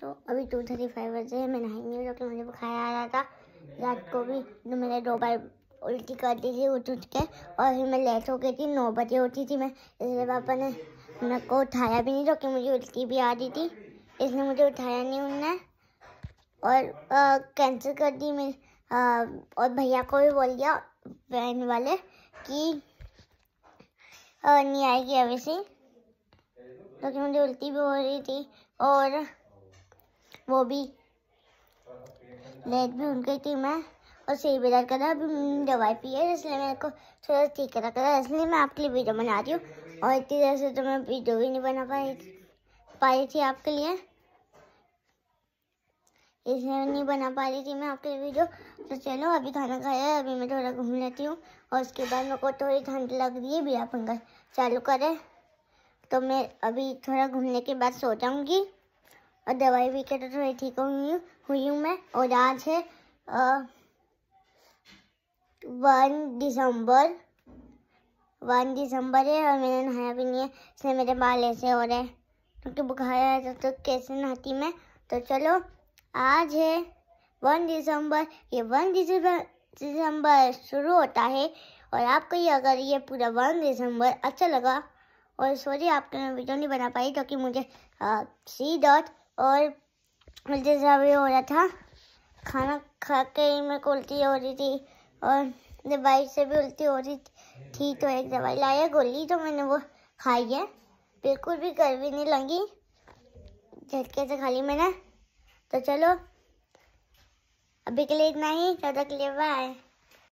तो अभी to thirty five बजे है मैं हूँ जो कि मुझे बुखार आ रहा था रात को भी तो मैंने दो बार उल्टी कर दी थी उठ उठ के और फिर मैं लेट हो गई थी नौ बजे उठी थी मैं इसलिए पापा ने मेरे को उठाया भी नहीं जो कि मुझे उल्टी भी आ रही थी इसने मुझे उठाया नहीं उनने और कैंसिल कर दी मेरी और भैया को भी बोल दिया बहन वाले कि नहीं आएगी अभी से क्योंकि मुझे उल्टी भी हो रही थी और वो भी लेट भी उनकी टीम है और सही बेदार कर रहा अभी दवाई पी है इसलिए मेरे को थोड़ा ठीक कर रहा है इसलिए मैं आपके लिए वीडियो बना रही हूँ और इतनी देर से तो मैं वीडियो भी नहीं बना पाई पा रही थी आपके लिए इसलिए नहीं बना पा रही थी मैं आपके लिए वीडियो तो चलो अभी खाना खाया है अभी मैं थोड़ा घूम लेती हूँ और उसके बाद मेरे को थोड़ी ठंड लग रही है बिना पंखा चालू करें तो मैं अभी थोड़ा घूमने के बाद सो जाऊँगी और दवाई भी के थोड़ी तो ठीक हुई हुई हूँ मैं और आज है वन दिसंबर वन दिसंबर है और मैंने नहाया भी नहीं है इसलिए मेरे बाल ऐसे हो रहे हैं क्योंकि बुखार आया था तो, तो कैसे नहाती मैं तो चलो आज है वन दिसंबर ये वन दिसंबर दिसंबर शुरू होता है और आपको ये अगर ये पूरा वन दिसंबर अच्छा लगा और सॉरी आपके मैं वीडियो नहीं बना पाई क्योंकि मुझे सी डॉट और मुझे भी हो रहा था खाना खा के ही मेरे को उल्टी हो रही थी और दवाई से भी उल्टी हो रही थी तो एक दवाई लाया गोली तो मैंने वो खाई है बिल्कुल भी गर्मी नहीं लगी झटके से खा ली मैंने तो चलो अभी के लिए इतना ही ज़्यादा के लिए बाय